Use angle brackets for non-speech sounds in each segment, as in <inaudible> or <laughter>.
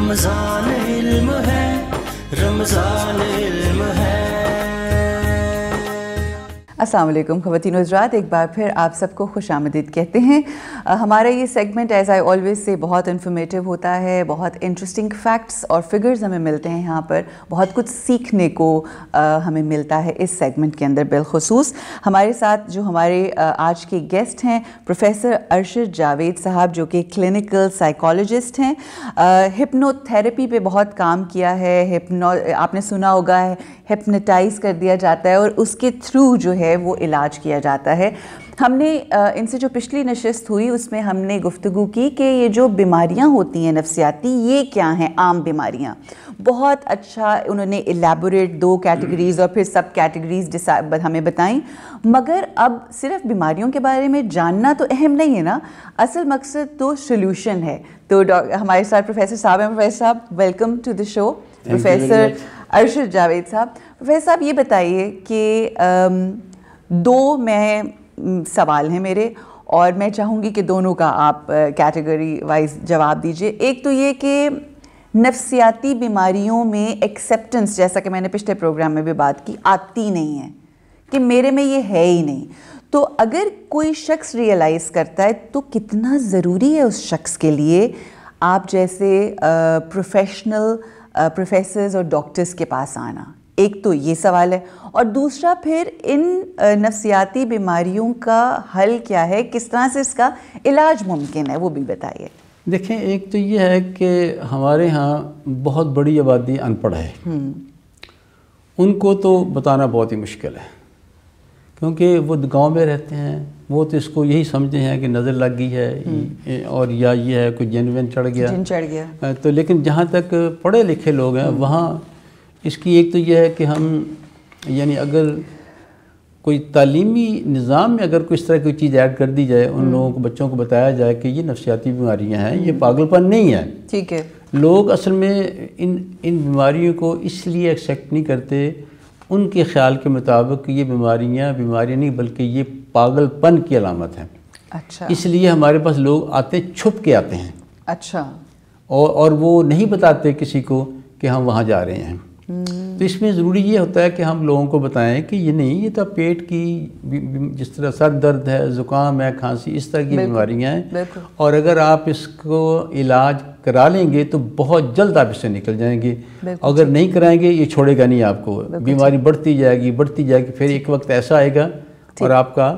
रमजान इल्म है रमजान इल्म है असलम ख़वान हजरात एक बार फिर आप सबको खुश आमदीद कहते हैं आ, हमारा ये सेगमेंट एज़ आई ऑलवेज़ से बहुत इन्फॉर्मेटिव होता है बहुत इंटरेस्टिंग फैक्ट्स और फिगर्स हमें मिलते हैं यहाँ पर बहुत कुछ सीखने को आ, हमें मिलता है इस सेगमेंट के अंदर बिलखसूस हमारे साथ जो हमारे आ, आज के गेस्ट हैं प्रोफेसर अरशद जावेद साहब जो कि क्लिनिकल साइकोलॉजिस्ट हैं हिप्नोथेरेपी पर बहुत काम किया है हिप्नो आपने सुना होगा हेप्नेटाइज कर दिया जाता है और उसके थ्रू जो है वो इलाज किया जाता है हमने इनसे जो पिछली नशस्त हुई उसमें हमने गुफ्तु की कि ये जो बीमारियाँ होती हैं नफसियाती ये क्या हैं आम बीमारियाँ बहुत अच्छा उन्होंने एलेबोरेट दो कैटेगरीज़ और फिर सब कैटेगरीज हमें बताएं मगर अब सिर्फ बीमारियों के बारे में जानना तो अहम नहीं है ना असल मकसद तो सोल्यूशन है तो हमारे साथ प्रोफेसर साहब हैं प्रोफेसर साहब welcome to the show professor Arshad Javed साहब प्रोफेसर साहब ये बताइए कि दो मैं सवाल हैं मेरे और मैं चाहूँगी कि दोनों का आप कैटेगरी वाइज जवाब दीजिए एक तो ये कि नफ्सियाती बीमारियों में एक्सेप्टेंस जैसा कि मैंने पिछले प्रोग्राम में भी बात की आती नहीं है कि मेरे में ये है ही नहीं तो अगर कोई शख्स रियलाइज़ करता है तो कितना ज़रूरी है उस शख्स के लिए आप जैसे प्रोफेशनल uh, प्रोफेसर्स और डॉक्टर्स के पास आना एक तो ये सवाल है और दूसरा फिर इन नफसियाती बीमारियों का हल क्या है किस तरह से इसका इलाज मुमकिन है वो भी बताइए देखें एक तो ये है कि हमारे यहाँ बहुत बड़ी आबादी अनपढ़ है हम्म। उनको तो बताना बहुत ही मुश्किल है क्योंकि वो गांव में रहते हैं वो तो इसको यही समझे हैं कि नज़र लग गई है हम्म। और या ये है कोई वन चढ़ गया चढ़ गया तो लेकिन जहाँ तक पढ़े लिखे लोग हैं हम्म। वहाँ इसकी एक तो यह है कि हम यानी अगर कोई तालीमी निज़ाम में अगर कोई इस तरह की चीज़ ऐड कर दी जाए उन हम्म। लोगों को बच्चों को बताया जाए कि ये नफसियाती बीमारियाँ हैं ये पागलपन नहीं है ठीक है लोग असल में इन इन बीमारियों को इसलिए एक्सेप्ट नहीं करते उनके ख्याल के मुताबिक ये बीमारियाँ बीमारियाँ नहीं बल्कि ये पागलपन की अलामत है अच्छा इसलिए हमारे पास लोग आते छुप के आते हैं अच्छा और और वो नहीं बताते किसी को कि हम वहाँ जा रहे हैं हम्म। तो इसमें ज़रूरी ये होता है कि हम लोगों को बताएं कि ये नहीं ये तो पेट की जिस तरह सर दर्द है ज़ुकाम है खांसी इस तरह की बीमारियाँ हैं और अगर आप इसको इलाज करा लेंगे तो बहुत जल्द आप इससे निकल जाएंगे अगर नहीं कराएंगे ये छोड़ेगा नहीं आपको बीमारी बढ़ती जाएगी बढ़ती जाएगी फिर एक वक्त ऐसा आएगा और आपका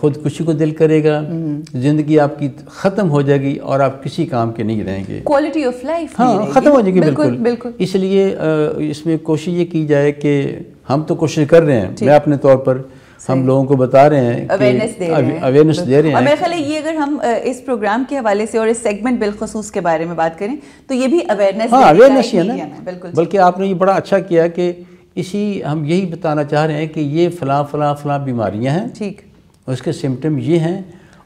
खुदकुशी को दिल करेगा हम्म। जिंदगी आपकी ख़त्म हो जाएगी और आप किसी काम के नहीं रहेंगे क्वालिटी ऑफ लाइफ हाँ ख़त्म हो जाएगी बिल्कुल बिल्कुल इसलिए इसमें कोशिश ये की जाए कि हम तो कोशिश कर रहे हैं मैं अपने तौर पर हम लोगों को बता रहे हैं अवेयरनेस दे रहे हैं मेरे ख्याल ये अगर हम इस प्रोग्राम के हवाले से और इस सेगमेंट बिलखसूस के बारे में बात करें तो ये भी अवेयरनेस हाँ, अवेयरनेस ही है ना बिल्कुल बल्कि आपने ये बड़ा अच्छा किया कि इसी हम यही बताना चाह रहे हैं कि ये फला फला फला बीमारियाँ हैं ठीक उसके सिम्टम ये हैं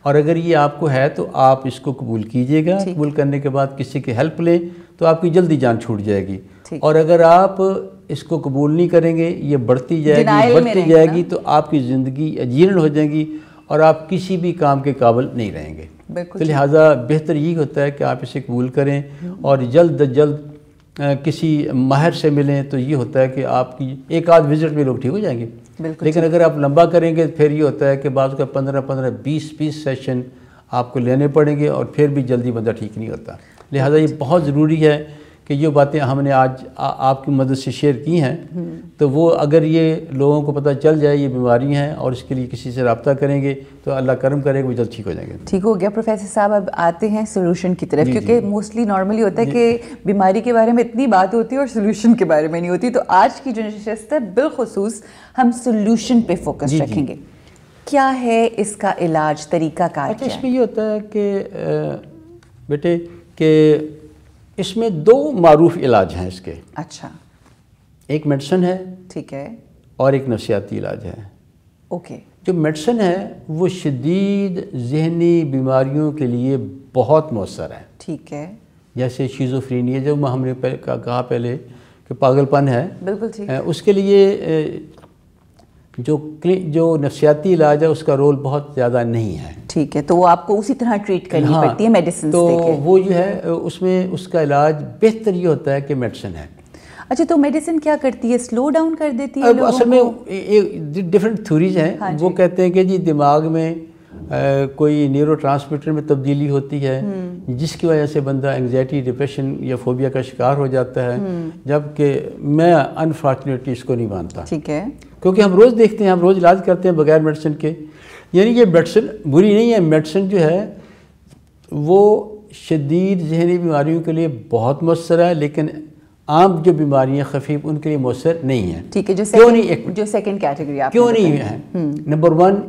और अगर ये आपको है तो आप इसको कबूल कीजिएगा कबूल करने के बाद किसी की हेल्प लें तो आपकी जल्दी जान छूट जाएगी और अगर आप इसको कबूल नहीं करेंगे ये बढ़ती जाएगी बढ़ती जाएगी तो आपकी ज़िंदगी अजीर्ण हो जाएगी और आप किसी भी काम के काबिल नहीं रहेंगे तो लिहाजा बेहतर यही होता है कि आप इसे कबूल करें हम्म। और जल्द अज जल्द किसी माहिर से मिलें तो ये होता है कि आपकी एक आध विजिट में लोग ठीक हो जाएंगे लेकिन अगर आप लंबा करेंगे तो फिर ये होता है कि बाद का पंद्रह पंद्रह बीस बीस सेशन आपको लेने पड़ेंगे और फिर भी जल्दी बंदा ठीक नहीं होता लिहाजा ये बहुत ज़रूरी है कि ये बातें हमने आज आ, आपकी मदद से शेयर की हैं तो वो अगर ये लोगों को पता चल जाए ये बीमारी हैं और इसके लिए किसी से रबता करेंगे तो अल्लाह करम करेगा वो जल्द ठीक हो जाएंगे ठीक हो गया प्रोफेसर साहब अब आते हैं सोल्यूशन की तरफ क्योंकि मोस्टली नॉर्मली होता है कि बीमारी के बारे में इतनी बात होती है और सोल्यूशन के बारे में नहीं होती तो आज की जो नशस्त है बिलखसूस हम सोल्यूशन पर फोकस रखेंगे क्या है इसका इलाज तरीका अच्छा, का इसमें ये होता है कि बेटे के इसमें दो मरूफ इलाज हैं इसके अच्छा एक मेडिसन है ठीक है और एक नफसियाती इलाज है ओके जो मेडिसन है वो शदीद जहनी बीमारियों के लिए बहुत मौसर है ठीक है जैसे शीजोफ्रीनिया जो हमने पहले कहा पहले कि पागलपन है बिल्कुल ठीक है उसके लिए जो जो नफसियाती इलाज है उसका रोल बहुत ज़्यादा नहीं है ठीक है तो वो आपको उसी तरह ट्रीट करनी हाँ, पड़ती है मेडिसिन तो वो जो है उसमें उसका इलाज बेहतर ये होता है कि मेडिसिन है अच्छा तो मेडिसिन क्या करती है स्लो डाउन कर देती है असल में डिफरेंट थ्योरीज हैं हाँ वो कहते हैं कि जी दिमाग में आ, कोई न्यूरो में तब्दीली होती है हम्म। जिसकी वजह से बंदा एंगजाइटी डिप्रेशन या फोबिया का शिकार हो जाता है हम्म। जबकि मैं अनफॉर्चुनेटली इसको नहीं मानता ठीक है क्योंकि हम रोज़ देखते हैं हम रोज़ इलाज करते हैं बगैर मेडिसिन के यानी ये मेडिसिन बुरी नहीं है मेडिसिन जो है वो शदीद जहनी बीमारियों के लिए बहुत मौसर है लेकिन आम जो बीमारियां खफीफ उनके लिए मौसर नहीं है ठीक है जो क्यों नहीं एक जो सेकंड कैटेगरी क्यों नहीं है नंबर हम्म। वन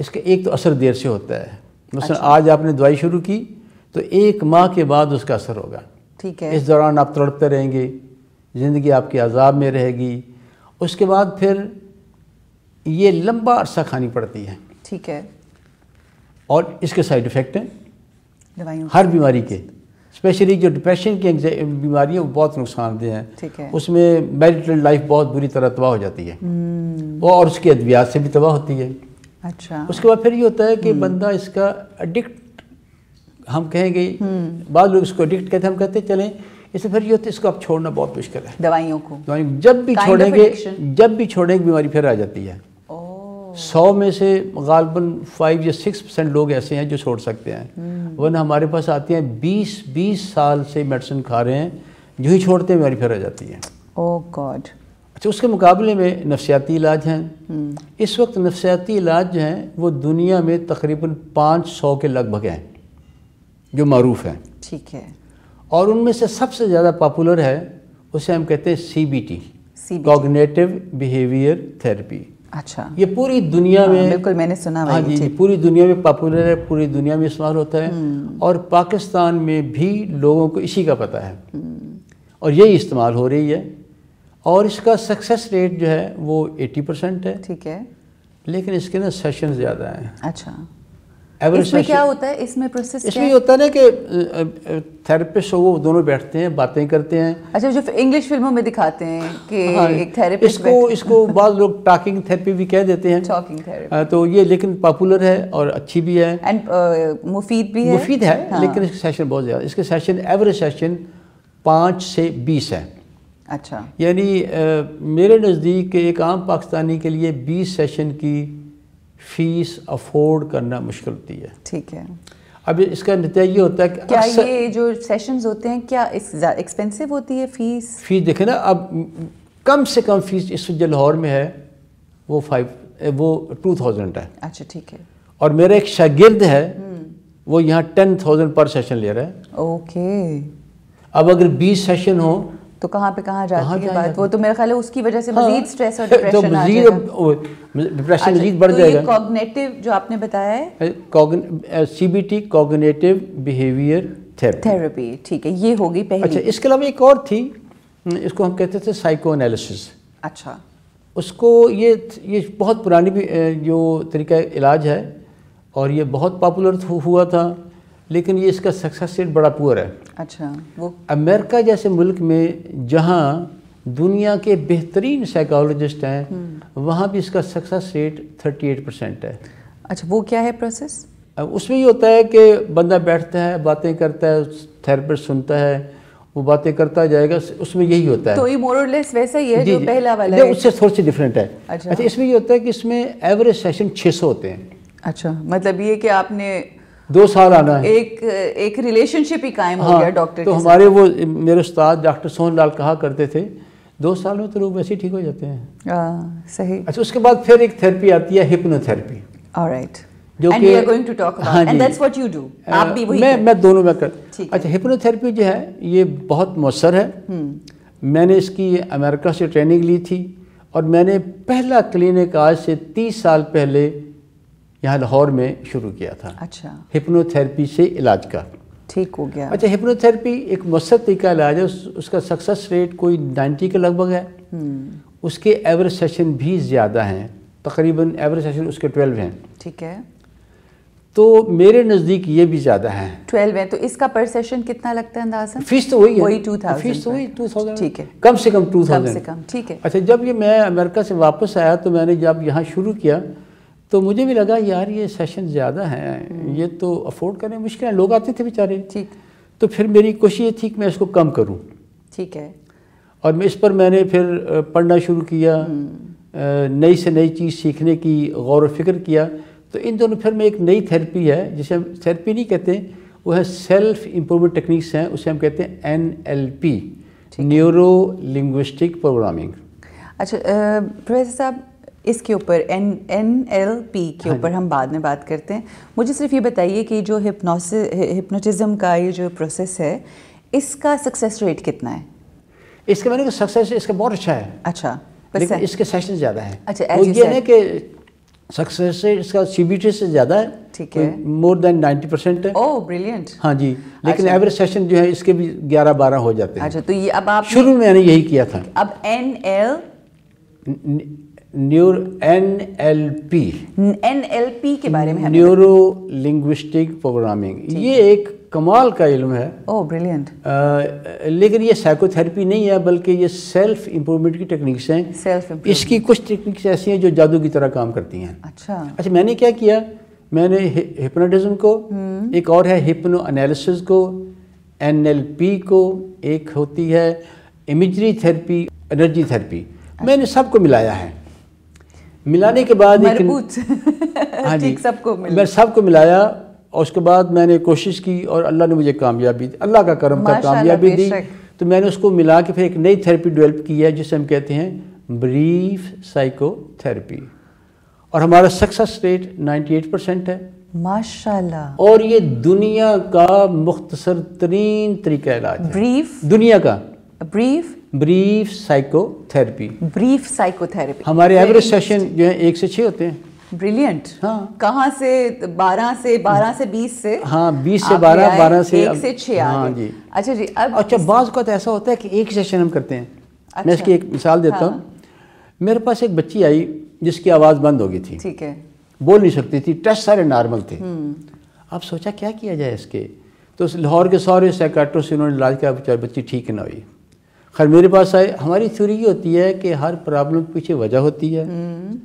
इसका एक तो असर देर से होता है मसलन अच्छा। आज आपने दवाई शुरू की तो एक माह के बाद उसका असर होगा ठीक है इस दौरान आप तड़पते रहेंगे ज़िंदगी आपके अजाब में रहेगी उसके बाद फिर ये लंबा अरसा खानी पड़ती है ठीक है और इसके साइड इफ़ेक्ट हैं दवाइयों हर बीमारी के स्पेशली जो डिप्रेशन की बीमारी है वो बहुत नुकसानदेह है ठीक है उसमें मेरिटल लाइफ बहुत बुरी तरह तबाह हो जाती है वो हम्म। और उसके अद्वियात से भी तबाह होती है अच्छा उसके बाद फिर ये होता है कि हम्म। बंदा इसका अडिक्ट हम कहेंगे हम्म। बाद लोग इसको अडिक्ट कहते हैं हम कहते चलें इससे फिर ये होता है इसको आप छोड़ना बहुत मुश्किल है दवाइयों को दवाइयों जब भी छोड़ेंगे जब भी छोड़ेंगे बीमारी फिर आ जाती है सौ में से गालबन फाइव या सिक्स परसेंट लोग ऐसे हैं जो छोड़ सकते हैं हम्म। वरना हमारे पास आते हैं बीस बीस साल से मेडिसिन खा रहे हैं जो ही छोड़ते हैं बीमारी फिर आ जाती है ओ oh गॉड अच्छा उसके मुकाबले में नफसियाती इलाज हैं हम्म। इस वक्त नफसियाती इलाज जो हैं वो दुनिया में तकरीबन पाँच सौ के लगभग हैं जो मरूफ हैं ठीक है और उनमें से सबसे ज़्यादा पॉपुलर है उसे हम कहते हैं C B T cognitive behaviour therapy अच्छा ये पूरी दुनिया हाँ, में बिल्कुल मैंने सुना हाँ जी पूरी दुनिया में पॉपुलर है पूरी दुनिया में इस्तेमाल होता है हम्म। और पाकिस्तान में भी लोगों को इसी का पता है हम्म। और यही इस्तेमाल हो रही है और इसका सक्सेस रेट जो है वो 80 परसेंट है ठीक है लेकिन इसके ना सेशन ज़्यादा हैं अच्छा इसमें क्या होता है इसमें प्रोसेस इसमें होता है ना कि थेरेपिस्ट वो दोनों बैठते हैं बातें करते हैं अच्छा जो इंग्लिश फिल्मों में दिखाते हैं कि हाँ, एक थेरेपिस्ट इसको इसको बाद लोग टॉकिंग थेरेपी भी कह देते हैं टॉकिंग थेरेपी तो ये लेकिन पॉपुलर है और अच्छी भी है एंड मुफीद भी है मुफीद है हाँ। लेकिन इसके सेशन बहुत ज़्यादा इसके सेशन एवरेज सेशन पाँच से बीस है अच्छा यानी मेरे नज़दीक एक आम पाकिस्तानी के लिए बीस सेशन की फीस अफोर्ड करना मुश्किल होती है ठीक है अब इसका नतीजा ये होता है कि क्या ये जो सेशंस होते हैं क्या एक्सपेंसिव होती है फ़ीस फ़ीस देखे ना अब कम से कम फ़ीस इस जो लाहौर में है वो फाइव वो टू थाउजेंड है अच्छा ठीक है और मेरा एक शागिर्द है हम्म। वो यहाँ टेन थाउजेंड पर सेशन ले रहा है ओके अब अगर बीस सेशन हो तो कहाँ पे कहाँ जाती है बात वो तो मेरा ख्याल है उसकी वजह से हाँ। मजीद स्ट्रेस और डिप्रेशन आ जाएगा डिप्रेशन अच्छा, मजीद बढ़ तो जाएगा जो आपने बताया है सीबीटी कॉग्निटिव बिहेवियर थेरेपी ठीक है ये होगी पहली अच्छा इसके अलावा एक और थी इसको हम कहते थे साइको एनालिसिस अच्छा उसको ये ये बहुत पुरानी भी जो तरीका इलाज है और ये बहुत पॉपुलर हुआ था लेकिन ये इसका सक्सेस रेट बड़ा पुअर है अच्छा वो अमेरिका जैसे मुल्क में जहाँ दुनिया के बेहतरीन साइकोलॉजिस्ट हैं हम्म। वहाँ भी इसका सक्सेस रेट 38 परसेंट है अच्छा वो क्या है प्रोसेस उसमें ये होता है कि बंदा बैठता है बातें करता है थेरेपिस्ट सुनता है वो बातें करता जाएगा उसमें यही होता है तो ये मोरलेस वैसा ही है जो पहला वाला है उससे थोड़ा सा डिफरेंट है अच्छा, अच्छा इसमें ये होता है कि इसमें एवरेज सेशन 600 होते हैं अच्छा मतलब ये कि आपने दो साल आना है एक एक रिलेशनशिप ही कायम हाँ, हो गया डॉक्टर तो हमारे वो मेरे उस्ताद डॉक्टर सोहन लाल कहा करते थे दो साल में तो लोग वैसे ही ठीक हो जाते हैं आ, सही अच्छा उसके बाद फिर एक थेरेपी आती है हिप्नोथेरेपी जो कि going to talk what you do आप भी वही मैं मैं दोनों में कर अच्छा हिप्नोथेरेपी जो है ये बहुत मौसर है हम्म। मैंने इसकी अमेरिका से ट्रेनिंग ली थी और मैंने पहला क्लिनिक आज से तीस साल पहले यहाँ लाहौर में शुरू किया था अच्छा हिप्नोथेरेपी से इलाज का ठीक हो गया अच्छा हिप्नोथेरेपी एक मौसर तरीका इलाज है उस, उसका सक्सेस रेट कोई नाइन्टी के लगभग है हम्म। उसके एवरेज सेशन भी ज़्यादा हैं तकरीबन एवरेज सेशन उसके ट्वेल्व हैं ठीक है तो मेरे नज़दीक ये भी ज़्यादा है ट्वेल्व है तो इसका पर सेशन कितना लगता है अंदाजा फीस तो वही है वही टू थाउजेंड फीस तो वही टू थाउजेंड ठीक है कम से कम टू थाउजेंड कम से कम ठीक है अच्छा जब ये मैं अमेरिका से वापस आया तो मैंने जब यहाँ शुरू किया तो मुझे भी लगा यार ये सेशन ज़्यादा हैं हम्म। ये तो अफोर्ड करने मुश्किल है लोग आते थे बेचारे ठीक तो फिर मेरी कोशिश ये थी कि मैं इसको कम करूँ ठीक है और मैं इस पर मैंने फिर पढ़ना शुरू किया हम्म। नई से नई चीज़ सीखने की गौर फिक्र किया तो इन दोनों फिर में एक नई थेरेपी है जिसे हम थेरेपी नहीं कहते वो है सेल्फ इम्प्रूवमेंट टेक्निक्स हैं उसे हम कहते हैं N L P neuro linguistic programming अच्छा प्रोफेसर साहब इसके ऊपर एन एन एल पी के हाँ ऊपर हम बाद में बात करते हैं मुझे सिर्फ ये बताइए कि जो हिप्नोस हिप्नोटिज़म का ये जो प्रोसेस है इसका सक्सेस रेट कितना है इसके मैंने सक्सेस इसका बहुत अच्छा है अच्छा लेकिन इसके सेशन ज़्यादा है अच्छा वो ये है कि सक्सेस रेट इसका सीबीटी से ज़्यादा है ठीक है मोर देन नाइन्टी परसेंट है ओह oh, ब्रिलियंट हाँ जी लेकिन एवरेज अच्छा। सेशन जो है इसके भी ग्यारह बारह हो जाते हैं अच्छा तो ये अब आप शुरू में मैंने यही किया था अब N L neuro N L P N L P के बारे में न्यूरो लिंग्विस्टिक प्रोग्रामिंग ये एक कमाल का इल्म है ओह ब्रिलियंट लेकिन ये साइकोथेरेपी नहीं है बल्कि ये सेल्फ इम्प्रूवमेंट की टेक्निक्स हैं सेल्फ इसकी कुछ टेक्निक्स ऐसी हैं जो जादू की तरह काम करती हैं अच्छा अच्छा मैंने क्या किया मैंने हिप्नोटिज्म को हम्म। एक और है हिप्नो एनालिसिस को एन को एक होती है इमेजरी थेरेपी एनर्जी थेरेपी मैंने सबको मिलाया है मिलाने के बाद एक <laughs> हाँ जी सबको मैं सबको मिलाया और उसके बाद मैंने कोशिश की और अल्लाह ने मुझे कामयाबी अल्लाह का करम था कामयाबी दी तो मैंने उसको मिला के फिर एक नई थेरेपी डेवलप की है जिसे हम कहते हैं ब्रीफ साइकोथेरेपी और हमारा सक्सेस रेट 98 परसेंट है माशाल्लाह और ये दुनिया का मुख्तसर तरीन तरीका इलाज ब्रीफ दुनिया का brief brief psychotherapy brief psychotherapy हमारे एवरेज सेशन जो है एक से छह होते हैं ब्रिलियंट हाँ कहाँ से बारह से बारह से बीस से हाँ बीस से बारह बारह से एक से छह हाँ जी अच्छा जी अब अच्छा बाज़ का तो ऐसा होता है कि एक सेशन हम करते हैं अच्छा, मैं इसकी एक मिसाल देता हाँ। हूँ मेरे पास एक बच्ची आई जिसकी आवाज़ बंद हो गई थी ठीक है बोल नहीं सकती थी टेस्ट सारे नॉर्मल थे हम्म। अब सोचा क्या किया जाए इसके तो लाहौर के सारे सैकाट्रो से उन्होंने इलाज किया बच्ची ठीक ना हुई खैर मेरे पास आए हमारी थ्योरी ये होती है कि हर प्रॉब्लम के पीछे वजह होती है हम्म।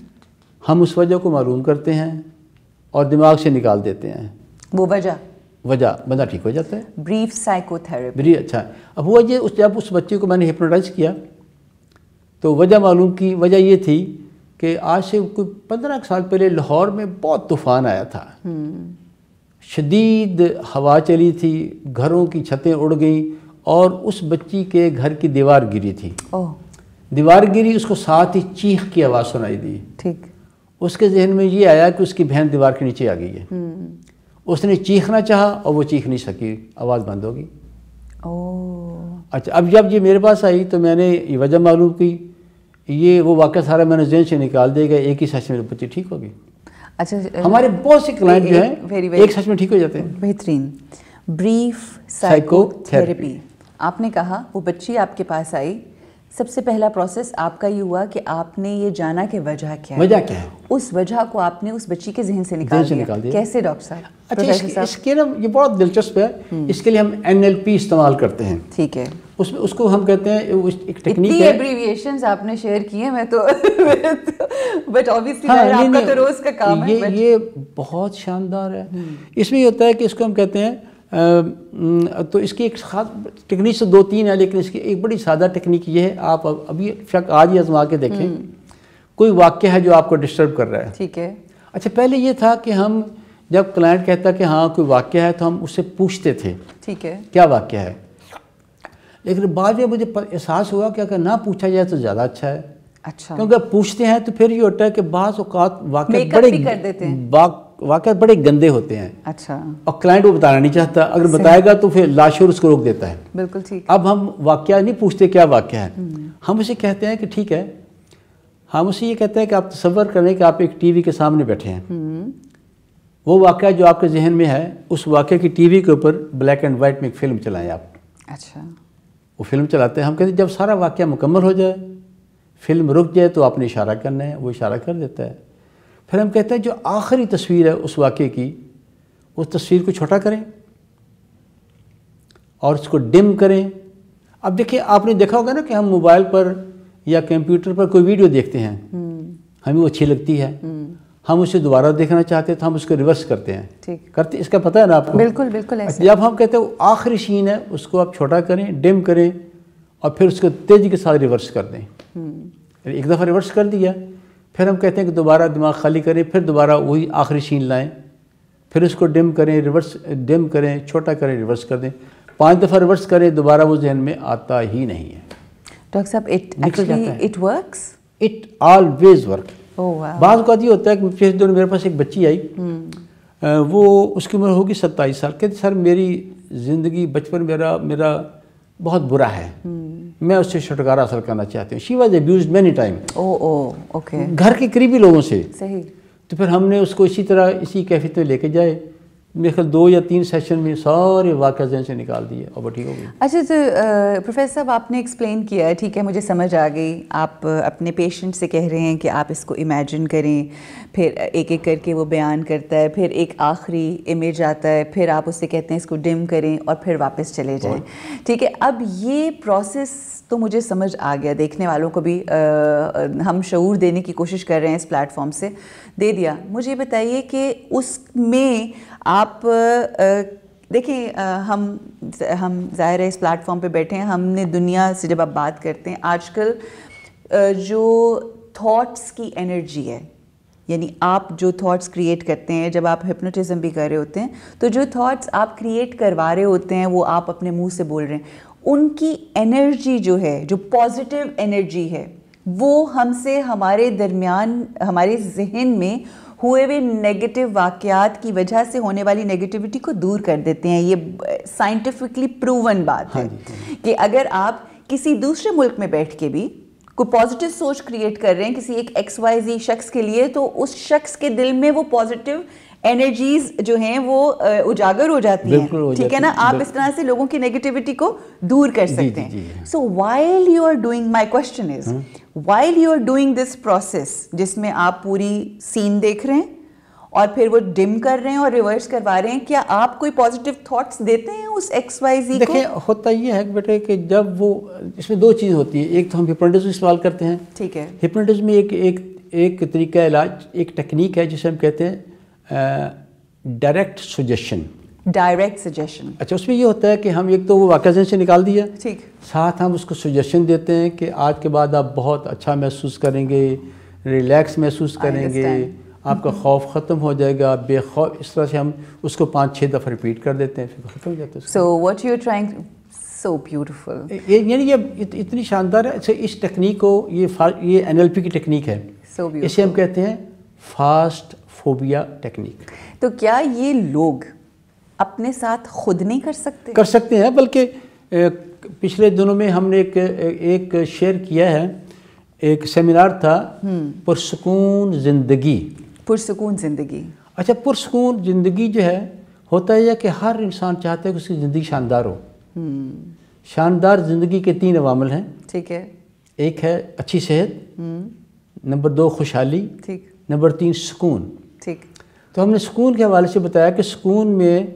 हम उस वजह को मालूम करते हैं और दिमाग से निकाल देते हैं वो वजह वजह बंदा ठीक हो जाता है ब्रीफ साइकोथेरेपी ब्री अच्छा अब हुआ ये उस जब उस बच्चे को मैंने हिप्नोटाइज किया तो वजह मालूम की वजह ये थी कि आज से कोई पंद्रह साल पहले लाहौर में बहुत तूफ़ान आया था हम्म। शदीद हवा चली थी घरों की छतें उड़ गईं और उस बच्ची के घर की दीवार गिरी थी दीवार गिरी उसको साथ ही चीख की आवाज़ सुनाई दी ठीक उसके जहन में ये आया कि उसकी बहन दीवार के नीचे आ गई है हम्म। उसने चीखना चाहा और वो चीख नहीं सकी आवाज़ बंद होगी अच्छा अब जब ये मेरे पास आई तो मैंने ये वजह मालूम की ये वो वाक़ सारा मैंने जहन से निकाल देगा एक ही सच में बच्ची ठीक होगी अच्छा हमारे बहुत से क्लाइंट जो है एक सच में ठीक हो जाते हैं बेहतरीन ब्रीफ थेरेपी आपने कहा वो बच्ची आपके पास आई सबसे पहला प्रोसेस आपका ये हुआ कि आपने ये जाना कि वजह क्या वजह क्या है उस वजह को आपने उस बच्ची के जहन से निकाल, दिया। निकाल दिया कैसे डॉक्टर साहब अच्छा इसके, इसके ना ये बहुत दिलचस्प है हम्म। इसके लिए हम एन इस्तेमाल करते हैं ठीक है उसमें उसको हम कहते हैं उस एक टेक्निक है एब्रीविएशंस आपने शेयर किए मैं तो बट <laughs> ऑब्वियसली हाँ, आपका तो रोज का काम ये, है ये बहुत शानदार है हम्म। इसमें ये होता है कि इसको हम कहते हैं तो इसकी एक खास टेक्निक तो दो तीन है लेकिन इसकी एक बड़ी सादा टेक्निक ये है आप अभी शक आज ही आजमा के देखें हम्म। कोई वाक्य है जो आपको डिस्टर्ब कर रहा है ठीक है अच्छा पहले ये था कि हम जब क्लाइंट कहता कि हाँ कोई वाक्य है तो हम उससे पूछते थे ठीक है क्या वाक्य है लेकिन बाद में मुझे एहसास हुआ कि अगर ना पूछा जाए तो ज़्यादा अच्छा है अच्छा क्योंकि पूछते हैं तो फिर ये होता है कि बाज़ अवत वाक्य बड़े कर देते हैं वाक़ बड़े गंदे होते हैं अच्छा और क्लाइंट वो बताना नहीं चाहता अगर बताएगा तो फिर लाशोर उसको रोक देता है बिल्कुल ठीक अब हम वाक्य नहीं पूछते क्या वाक्य है हम्म। हम उसे कहते हैं कि ठीक है हम उसे ये कहते हैं कि आप तस्वर करें कि आप एक टीवी के सामने बैठे हैं हम्म। वो वाक़ जो आपके जहन में है उस वाक्य की टीवी के ऊपर ब्लैक एंड वाइट में एक फ़िल्म चलाएं आप अच्छा वो फिल्म चलाते हैं हम कहते हैं जब सारा वाक्य मुकम्मल हो जाए फिल्म रुक जाए तो आपने इशारा करना है वो इशारा कर देता है फिर हम कहते हैं जो आखिरी तस्वीर है उस वाक्य की उस तस्वीर को छोटा करें और उसको डिम करें अब देखिए आपने देखा होगा ना कि हम मोबाइल पर या कंप्यूटर पर कोई वीडियो देखते हैं हम्म। हमें वो अच्छी लगती है हम्म। हम उसे दोबारा देखना चाहते हैं तो हम उसको रिवर्स करते हैं ठीक करते इसका पता है ना आपको बिल्कुल बिल्कुल ऐसे जब हम कहते हैं आखिरी सीन है उसको आप छोटा करें डिम करें और फिर उसको तेज़ी के साथ रिवर्स कर दें हम्म। एक दफ़ा रिवर्स कर दिया फिर हम कहते हैं कि दोबारा दिमाग खाली करें फिर दोबारा वही आखिरी शीन लाएं फिर उसको डिम करें रिवर्स डिम करें छोटा करें रिवर्स कर दें पांच दफ़ा रिवर्स करें दोबारा वो जहन में आता ही नहीं है डॉक्टर साहब it actually it works it always work बाद का ये होता है कि पिछले दिन मेरे पास एक बच्ची आई hmm. वो उसकी उम्र होगी सत्ताईस साल कहते सर मेरी ज़िंदगी बचपन मेरा मेरा बहुत बुरा है मैं उससे छुटकारा हासिल करना चाहती हूँ she was many time okay घर के करीबी लोगों से सही तो फिर हमने उसको इसी तरह इसी कैफियत में लेके जाए मेरे ख्याल दो या तीन सेशन में सारे वाक़ जहन से निकाल दिए और ठीक हो गई अच्छा तो प्रोफेसर साहब आपने एक्सप्लेन किया है ठीक है मुझे समझ आ गई आप अपने पेशेंट से कह रहे हैं कि आप इसको इमेजिन करें फिर एक एक करके वो बयान करता है फिर एक आखिरी इमेज आता है फिर आप उससे कहते हैं इसको डिम करें और फिर वापस चले जाएँ ठीक है अब ये प्रोसेस तो मुझे समझ आ गया देखने वालों को भी आ, हम शूर देने की कोशिश कर रहे हैं इस प्लेटफॉर्म से दे दिया मुझे बताइए कि उसमें आप देखिए हम हम जाहिर है इस प्लेटफॉर्म पे बैठे हैं हमने दुनिया से जब आप बात करते हैं आजकल जो थॉट्स की एनर्जी है यानी आप जो थॉट्स क्रिएट करते हैं जब आप हिप्नोटिज्म भी कर रहे होते हैं तो जो थॉट्स आप क्रिएट करवा रहे होते हैं वो आप अपने मुंह से बोल रहे हैं उनकी एनर्जी जो है जो पॉजिटिव एनर्जी है वो हमसे हमारे दरमियान हमारे जहन में हुए हुए नेगेटिव वाक्यात की वजह से होने वाली नेगेटिविटी को दूर कर देते हैं ये साइंटिफिकली प्रूवन बात है हाँ हाँ कि अगर आप किसी दूसरे मुल्क में बैठ के भी कोई पॉजिटिव सोच क्रिएट कर रहे हैं किसी एक एक्स वाई जी शख्स के लिए तो उस शख्स के दिल में वो पॉजिटिव एनर्जीज जो हैं वो उजागर हो जाती हैं ठीक है ना आप इस तरह से लोगों की नेगेटिविटी को दूर कर सकते हैं so while you are doing my question is while you are doing this process जिसमें आप पूरी सीन देख रहे हैं और फिर वो डिम कर रहे हैं और रिवर्स करवा रहे हैं क्या आप कोई पॉजिटिव थॉट्स देते हैं उस एक्स वाई जी देखिए होता ये है बेटे कि जब वो इसमें दो चीज़ होती है एक तो हम हिप्नोटिज्म इस्तेमाल करते हैं ठीक है हिप्नोटिज्म में एक एक एक तरीका इलाज एक टेक्निक है जिसे हम कहते हैं डायरेक्ट सुजेशन डायरेक्ट सजेशन अच्छा उसमें ये होता है कि हम एक तो वो वाकजन से निकाल दिया ठीक साथ हम उसको सजेशन देते हैं कि आज के बाद आप बहुत अच्छा महसूस करेंगे रिलैक्स महसूस करेंगे आपका <laughs> खौफ ख़त्म हो जाएगा बेखौफ इस तरह से हम उसको पाँच छः दफ़ा रिपीट कर देते हैं फिर ख़त्म हो जाते हैं so what you trying so beautiful यानी ये इतनी शानदार है अच्छा, इस टेक्निक को ये ये एन की टेक्निक है so इसे हम कहते हैं फास्ट फोबिया टेक्निक तो क्या ये लोग अपने साथ खुद नहीं कर सकते कर सकते हैं बल्कि पिछले दिनों में हमने एक एक शेयर किया है एक सेमिनार था हम्म। पुरसकून ज़िंदगी पुरसकून ज़िंदगी अच्छा पुरसकून ज़िंदगी जो है होता है कि हर इंसान चाहता है कि उसकी ज़िंदगी शानदार हो हम्म। शानदार ज़िंदगी के तीन अवामल हैं ठीक है एक है अच्छी सेहत हम्म। नंबर दो खुशहाली ठीक नंबर तीन सुकून ठीक तो हमने सुकून के हवाले से बताया कि सुकून में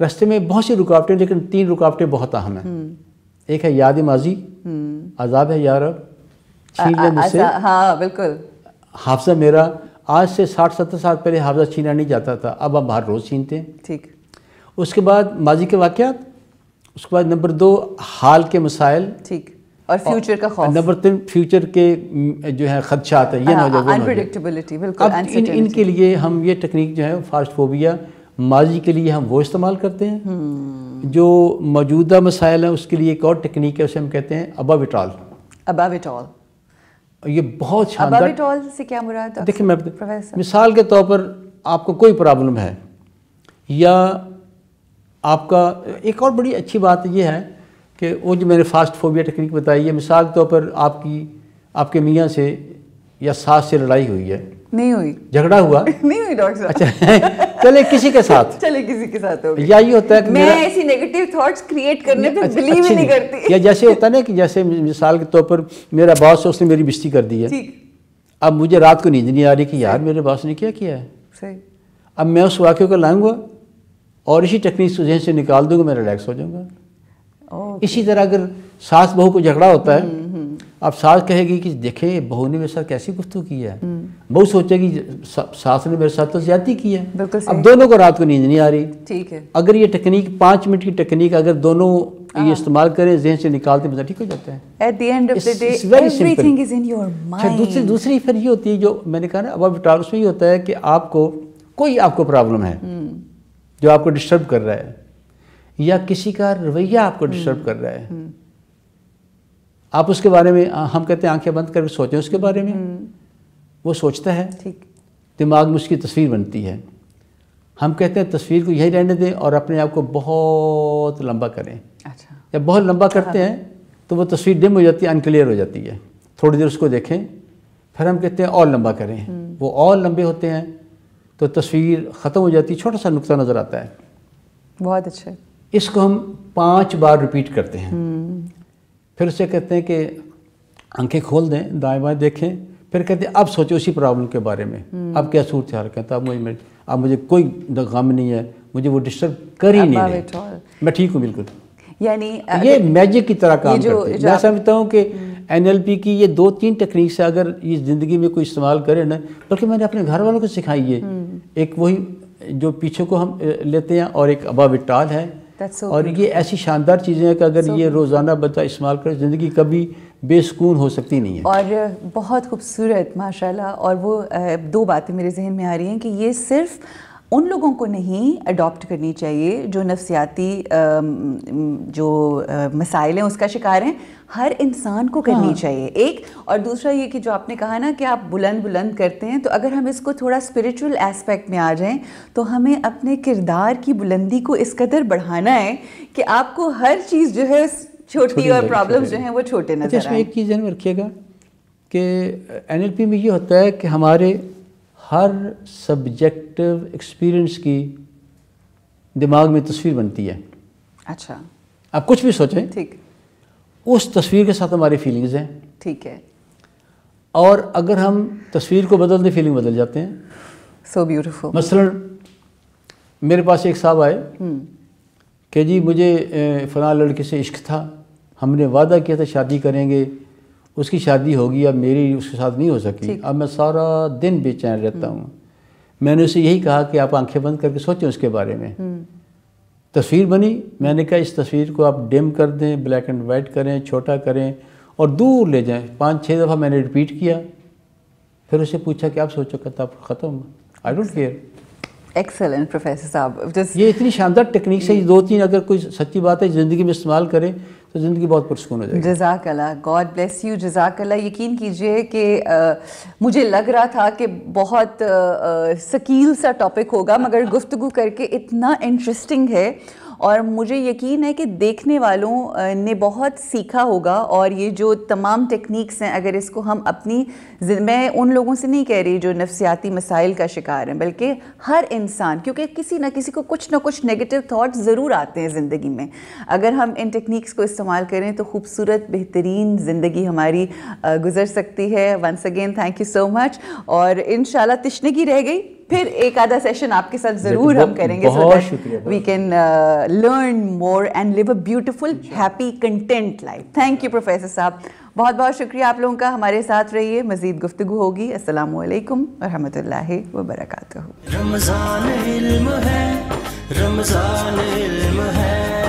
रास्ते में बहुत सी रुकावटें लेकिन तीन रुकावटें बहुत अहम हैं हम्म। एक है याद माजी अजाब हम्म। है यार छीन मुझसे हाँ बिल्कुल हाफजा मेरा आज से साठ सत्तर साल पहले हाफजा छीना नहीं जाता था अब हम बाहर रोज़ छीनते हैं ठीक उसके बाद माजी के वाक़ात उसके बाद नंबर दो हाल के मसाइल ठीक और फ्यूचर का खौफ नंबर तीन फ्यूचर के जो है खदशात है ये हाँ, नौजवान अनप्रडिक्टेबिलिटी बिल्कुल इन, इनके लिए हम ये टेक्निक जो है फास्ट फोबिया माजी के लिए हम वो इस्तेमाल करते हैं हम्म। जो मौजूदा मसाइल हैं उसके लिए एक और टेक्निक है उसे हम कहते हैं अबा विटॉल अबा विटॉल ये बहुत शानदार से क्या मुराद देखिए मैं प्रोफेसर मिसाल के तौर पर आपको कोई प्रॉब्लम है या आपका एक और बड़ी अच्छी बात यह है कि वो जो मैंने फास्ट फोबिया टेक्निक बताई है मिसाल के तौर पर आपकी आपके मियाँ से या सास से लड़ाई हुई है नहीं हुई झगड़ा हुआ <laughs> नहीं हुई डॉक्टर अच्छा चले किसी के साथ <laughs> चले किसी के साथ हो या ये होता है कि मैं ऐसी नेगेटिव थॉट्स क्रिएट करने पे बिलीव अच्छा- ही नहीं, नहीं करती या जैसे होता है ना कि जैसे मिसाल के तौर पर मेरा बॉस उसने मेरी बिस्ती कर दी है अब मुझे रात को नींद नहीं आ रही कि यार मेरे बॉस ने क्या किया है सही अब मैं उस वाक्य को लाऊंगा और इसी टेक्निक से से निकाल दूंगा मैं रिलैक्स हो जाऊंगा इसी तरह अगर सास बहू को झगड़ा होता है हम्म। अब सास कहेगी कि देखें बहू ने मेरे साथ कैसी गुफ्तु की है हम्म। बहू सोचेगी सास ने मेरे साथ तो ज्यादा की है अब दोनों को रात को नींद नहीं आ रही ठीक है अगर ये टेक्निक पांच मिनट की टेक्निक अगर दोनों ये हाँ। इस्तेमाल करें जहन से निकालते बंदा ठीक हो जाता है अच्छा, दूसरी दूसरी फिर ये होती है जो मैंने कहा ना अब विटार उसमें ये होता है कि आपको कोई आपको प्रॉब्लम है हम्म। जो आपको डिस्टर्ब कर रहा है या किसी का रवैया आपको डिस्टर्ब हम्म। कर रहा है आप उसके बारे में हम कहते हैं आंखें बंद करके सोचें उसके बारे में हम्म। वो सोचता है ठीक दिमाग में उसकी तस्वीर बनती है हम कहते हैं तस्वीर को यही रहने दें और अपने आप को बहुत लंबा करें अच्छा जब बहुत लंबा करते हाँ। हैं तो वो तस्वीर डिम हो जाती है अनकलियर हो जाती है थोड़ी देर उसको देखें फिर हम कहते हैं और लंबा करें हम्म। वो और लंबे होते हैं तो तस्वीर ख़त्म हो जाती है छोटा सा नुकता नज़र आता है बहुत अच्छा इसको हम पाँच बार रिपीट करते हैं हम्म। फिर उसे कहते हैं कि आंखें खोल दें दाएँ बाएँ देखें फिर कहते हैं अब सोचो उसी प्रॉब्लम के बारे में हम्म। अब क्या सूरत हाल कहता अब मुझे अब मुझे कोई गम नहीं है मुझे वो डिस्टर्ब कर ही नहीं मैं ठीक हूँ बिल्कुल यानी तो ये मैजिक की तरह काम जो, करते हैं मैं समझता हूँ कि एनएलपी हम्म। की ये दो तीन टेक्निक से अगर ये ज़िंदगी में कोई इस्तेमाल करे ना बल्कि मैंने अपने घर वालों को सिखाई है हम्म। एक वही जो पीछे को हम लेते हैं और एक अबा विटाल है so और ये ऐसी शानदार चीज़ें हैं कि अगर so ये रोज़ाना बच्चा इस्तेमाल करे ज़िंदगी कभी बेसकून हो सकती नहीं है और बहुत खूबसूरत माशाल्लाह और वो दो बातें मेरे जहन में आ रही हैं कि ये सिर्फ़ उन लोगों को नहीं अडॉप्ट करनी चाहिए जो नफसियाती जो मसाइल हैं उसका शिकार हैं हर इंसान को करनी हाँ। चाहिए एक और दूसरा ये कि जो आपने कहा ना कि आप बुलंद बुलंद करते हैं तो अगर हम इसको थोड़ा स्पिरिचुअल एस्पेक्ट में आ जाएं तो हमें अपने किरदार की बुलंदी को इस कदर बढ़ाना है कि आपको हर चीज़ जो है छोटी और प्रॉब्लम जो हैं वो छोटे अच्छा, नजर एक चीज़ रखिएगा कि एन में ये होता है कि हमारे हर सब्जेक्टिव एक्सपीरियंस की दिमाग में तस्वीर बनती है अच्छा आप कुछ भी सोचें ठीक उस तस्वीर के साथ हमारी फीलिंग्स हैं ठीक है और अगर हम तस्वीर को बदल दें फीलिंग बदल जाते हैं सो so ब्यूटीफुल मसलन मेरे पास एक साहब आए हम्म। कि जी मुझे फ़लाँ लड़के से इश्क था हमने वादा किया था शादी करेंगे उसकी शादी होगी अब मेरी उसके साथ नहीं हो सकी अब मैं सारा दिन बेचैन रहता हम्म। हूँ मैंने उसे यही कहा कि आप आंखें बंद करके सोचें उसके बारे में हम्म। तस्वीर बनी मैंने कहा इस तस्वीर को आप डिम कर दें ब्लैक एंड वाइट करें छोटा करें और दूर ले जाएं पाँच छः दफ़ा मैंने रिपीट किया फिर उसे पूछा कि आप सोचो कहता आप ख़त्म I don't care excellent professor साहब जस्ट ये इतनी शानदार टेक्निक से दो तीन अगर कोई सच्ची बात है ज़िंदगी में इस्तेमाल करें तो ज़िंदगी बहुत पुरस्कून हो जाएगी जजाकला गॉड ब्लेस यू जजाकला यकीन कीजिए कि मुझे लग रहा था कि बहुत सकील शकील सा टॉपिक होगा मगर गुफ्तु करके इतना इंटरेस्टिंग है और मुझे यकीन है कि देखने वालों ने बहुत सीखा होगा और ये जो तमाम टेक्निक्स हैं अगर इसको हम अपनी मैं उन लोगों से नहीं कह रही जो नफसियाती मसाइल का शिकार हैं बल्कि हर इंसान क्योंकि किसी न किसी को कुछ ना कुछ नेगेटिव थाट्स ज़रूर आते हैं ज़िंदगी में अगर हम इन टेक्निक्स को इस्तेमाल करें तो खूबसूरत बेहतरीन ज़िंदगी हमारी गुजर सकती है once again thank you so much और इन तश्नगी रह गई फिर एक आधा सेशन आपके साथ जरूर हम करेंगे so that we can learn more and live a beautiful happy content life thank you professor साहब बहुत बहुत शुक्रिया आप लोगों का हमारे साथ रहिए मजीद गुफ्तु होगी असल वरहमत ला वरक रमज़ान इल्म है रमज़ान इल्म है